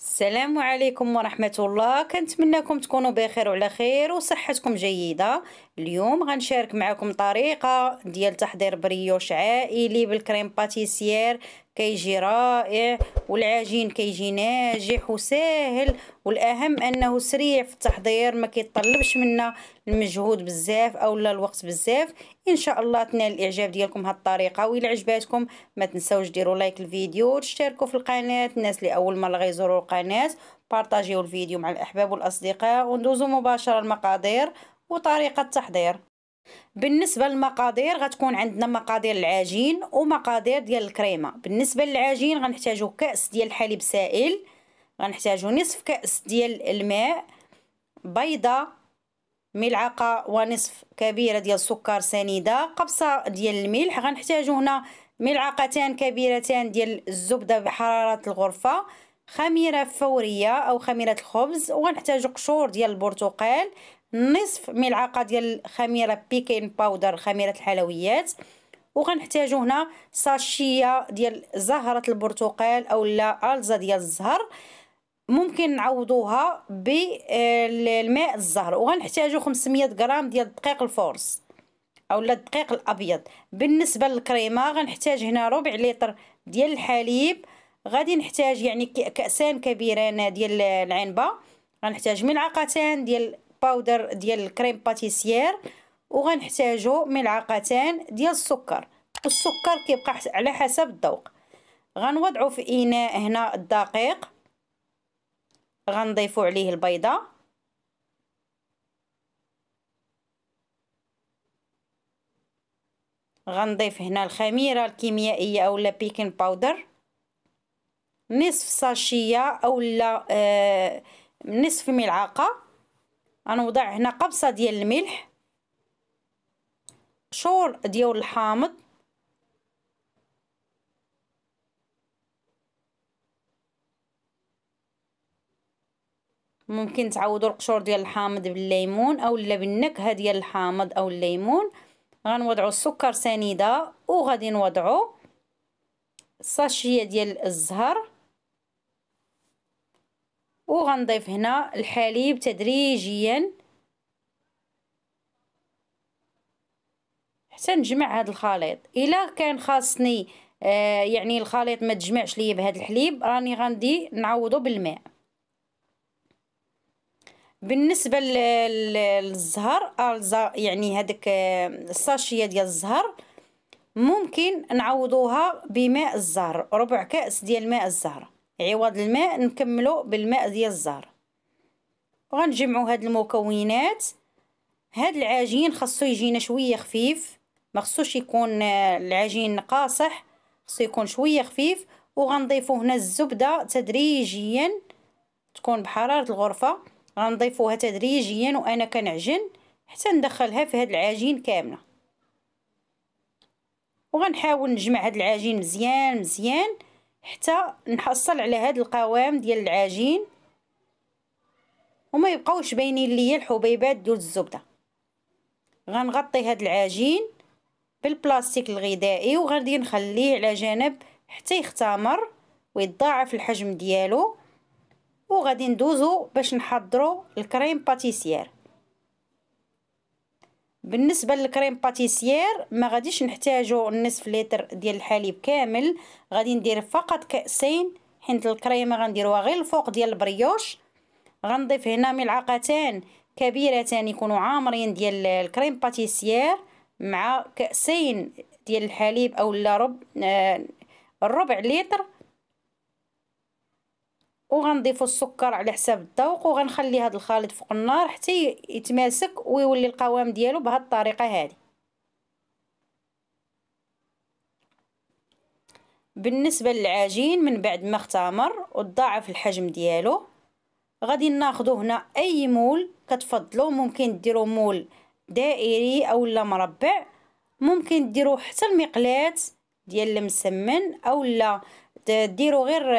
السلام عليكم ورحمة الله كنتمنىكم تكونوا بخير وعلى خير وصحتكم جيدة اليوم غنشارك معكم طريقة ديال تحضير بريوش عائلي بالكريم باتيسير كيجي رائع والعجين كيجي ناجح وساهل والاهم انه سريع في التحضير ما كيطلبش منا المجهود بزاف او لا الوقت بزاف ان شاء الله تنال الاعجاب ديالكم هاد الطريقه الى عجباتكم ما تنساوش ديروا لايك الفيديو وتشتركوا في القناه الناس اللي اول مره غيزوروا القناه بارطاجيو الفيديو مع الاحباب والاصدقاء وندوزوا مباشره المقادير وطريقه التحضير بالنسبه للمقادير غتكون عندنا مقادير العجين ومقادير ديال الكريمه بالنسبه للعجين غنحتاجو كاس ديال الحليب سائل غنحتاجو نصف كاس ديال الماء بيضه ملعقه ونصف كبيره ديال السكر سنيده قبصه ديال الملح غنحتاجو هنا ملعقتان كبيرتان ديال الزبده بحراره الغرفه خميره فوريه او خميره الخبز وغنحتاجو قشور ديال البرتقال نصف ملعقه ديال الخميره بيكين باودر خميره الحلويات وغنحتاجو هنا ساشيه ديال زهره البرتقال اولا الزه ديال الزهر ممكن نعوضوها بالماء آه، الزهر وغنحتاجو 500 غرام ديال الدقيق الفورس اولا الدقيق الابيض بالنسبه للكريمه غنحتاج هنا ربع لتر ديال الحليب غادي نحتاج يعني كاسان كبيران ديال العنبه غنحتاج ملعقتان ديال باودر ديال الكريم باتيسيير وغنحتاجو ملعقتان ديال السكر السكر كيبقى على حسب الذوق غنوضعو في اناء هنا الدقيق غنضيفو عليه البيضه غنضيف هنا الخميره الكيميائيه اولا بيكن باودر نصف ساشيه اولا آه نصف ملعقه غنوضع هنا قبصه ديال الملح شور ديال الحامض ممكن تعوضوا القشور ديال الحامض بالليمون او لا بالنكهه ديال الحامض او الليمون غنوضعوا السكر سنيده وغادي نوضعوا الساشيه ديال الزهر وغنضيف هنا الحليب تدريجيا حتى نجمع هذا الخليط الا كان خاصني آه يعني الخليط ما تجمعش ليا بهذا الحليب راني غندي نعوضه بالماء بالنسبه للزهر آه، يعني هذاك آه، الساشيه ديال الزهر ممكن نعوضوها بماء الزهر ربع كاس ديال ماء الزهر عوض الماء نكملو بالماء ديال الزهر وغنجمعو هاد المكونات هاد العجين خاصو يجينا شويه خفيف ما خصوش يكون آه، العجين قاصح خصو يكون شويه خفيف وغنضيفو هنا الزبده تدريجيا تكون بحراره الغرفه غنضيفوها تدريجيا وانا كنعجن حتى ندخلها في هاد العجين كامله وغنحاول نجمع هاد العجين مزيان مزيان حتى نحصل على هذا القوام ديال العجين وما يبقاوش باينين ليا الحبيبات ديال الزبده غنغطي هذا العجين بالبلاستيك الغذائي وغادي نخليه على جنب حتى يختمر ويتضاعف الحجم ديالو وغادي ندوزو باش نحضرو الكريم باتيسيير بالنسبه للكريم باتيسيير ما غاديش نحتاجو نصف لتر ديال الحليب كامل غادي ندير فقط كاسين حيت الكريمه غنديروها غير الفوق ديال البريوش غنضيف هنا ملعقتان كبيرتان يكونوا عامرين ديال الكريم باتيسيير مع كاسين ديال الحليب اولا آه، ربع الربع لتر وغنضيفو السكر على حساب الذوق وغنخلي هذا الخليط فوق النار حتى يتماسك ويولي القوام ديالو بهاد الطريقه هذه بالنسبه للعجين من بعد ما اختمر وتضاعف الحجم ديالو غادي ناخذ هنا اي مول كتفضلو ممكن ديرو مول دائري اولا مربع ممكن ديرو حتى المقلات ديال المسمن اولا ديرو غير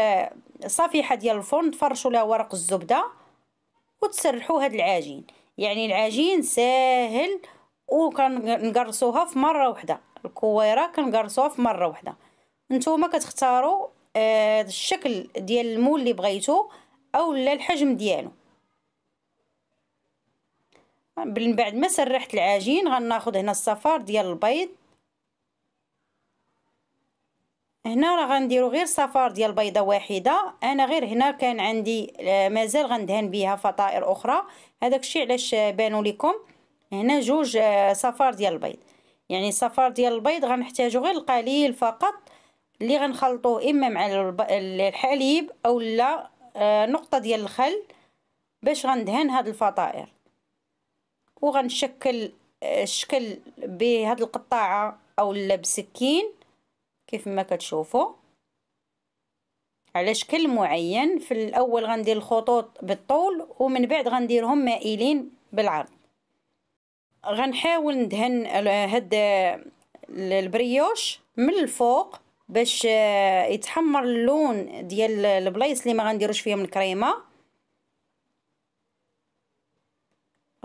صفيحه ديال الفرن تفرشوا لها ورق الزبده وتسرحوا هاد العجين يعني العجين ساهل وكنقرصوها في مره واحده الكويره كنقرصوها في مره واحده نتوما كتختاروا آه الشكل ديال المول اللي بغيتو اولا الحجم ديالو من بعد ما سرحت العجين غناخذ هنا الصفار ديال البيض هنا راه غنديرو غير صفار ديال بيضه واحده انا غير هنا كان عندي آه، مازال غندهن بها فطائر اخرى هذاك الشيء علاش بانوا لكم هنا جوج صفار آه، ديال البيض يعني صفار ديال البيض غنحتاجو غير القليل فقط اللي غنخلطوه اما مع الحليب او لا آه، نقطه ديال الخل باش غندهن هاد الفطائر وغنشكل الشكل بهاد القطاعه او بسكين كيف ما كتشوفوا على شكل معين في الاول غندير الخطوط بالطول ومن بعد غنديرهم مائلين بالعرض غنحاول ندهن هاد البريوش من الفوق باش يتحمر اللون ديال البلايص اللي ما غنديروش فيهم الكريمه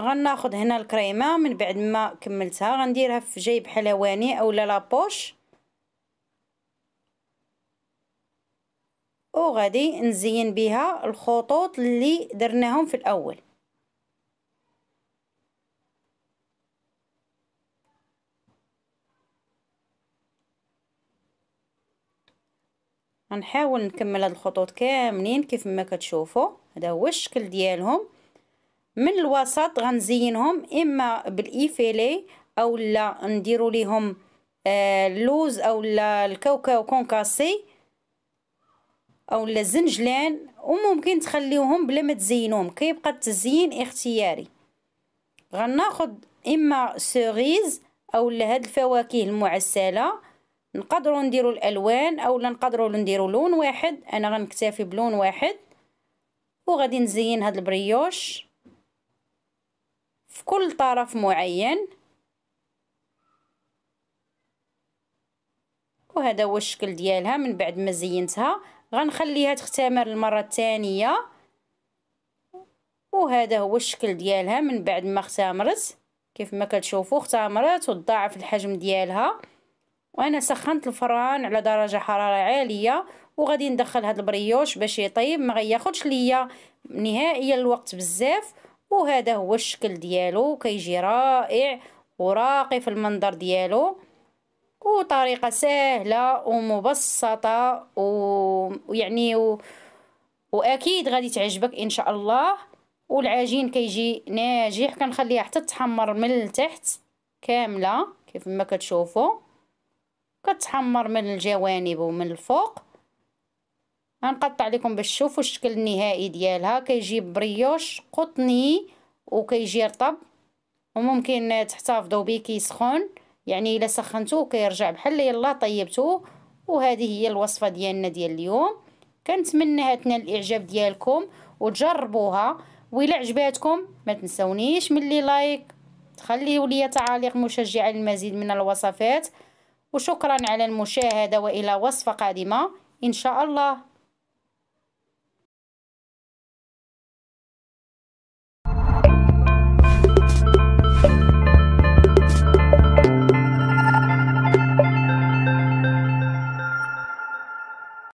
غناخذ هنا الكريمه من بعد ما كملتها غنديرها في جيب حلواني اولا لابوش وغادي نزين بها الخطوط اللي درناهم في الاول غنحاول نكمل هاد الخطوط كاملين كيف ما كتشوفوا هذا هو الشكل ديالهم من الوسط غنزينهم اما بالايفيلي اولا نديروا ليهم اللوز آه، اولا الكاوكاو كونكاسي اولا الزنجلان وممكن تخليوهم بلا ما تزينوهم كيبقى التزيين اختياري غناخد اما سوريز اولا هاد الفواكه المعسله نقدروا نديروا الالوان اولا نقدروا نديروا لون واحد انا غنكتفي بلون واحد وغادي نزين هاد البريوش في كل طرف معين وهذا هو الشكل ديالها من بعد ما زينتها غنخليها تختمر المره الثانيه وهذا هو الشكل ديالها من بعد ما اختمرت كيف ما كتشوفوا اختمرت وتضاعف الحجم ديالها وانا سخنت الفران على درجه حراره عاليه وغادي ندخل هذا البريوش باش يطيب ما غياخدش ليا نهائيا الوقت بزاف وهذا هو الشكل ديالو كيجي رائع وراقي في المنظر ديالو وطريقة سهلة ومبسطة ويعني و... واكيد غادي تعجبك ان شاء الله والعجين كيجي ناجح كنخليها حتى تحمر من التحت كامله كيف ما كتشوفوا كتحمر من الجوانب ومن الفوق غنقطع لكم باش تشوفوا الشكل النهائي ديالها كيجي بريوش قطني وكيجي رطب وممكن تحتفظوا به سخون يعني الا سخنتوه كيرجع بحال يلا طيبتوه وهذه هي الوصفه ديالنا ديال اليوم كنتمنى تنال الاعجاب ديالكم وتجربوها وإلا عجباتكم ما تنسونيش من لي لايك تخليوا لي تعاليق مشجعه للمزيد من الوصفات وشكرا على المشاهده والى وصفه قادمه ان شاء الله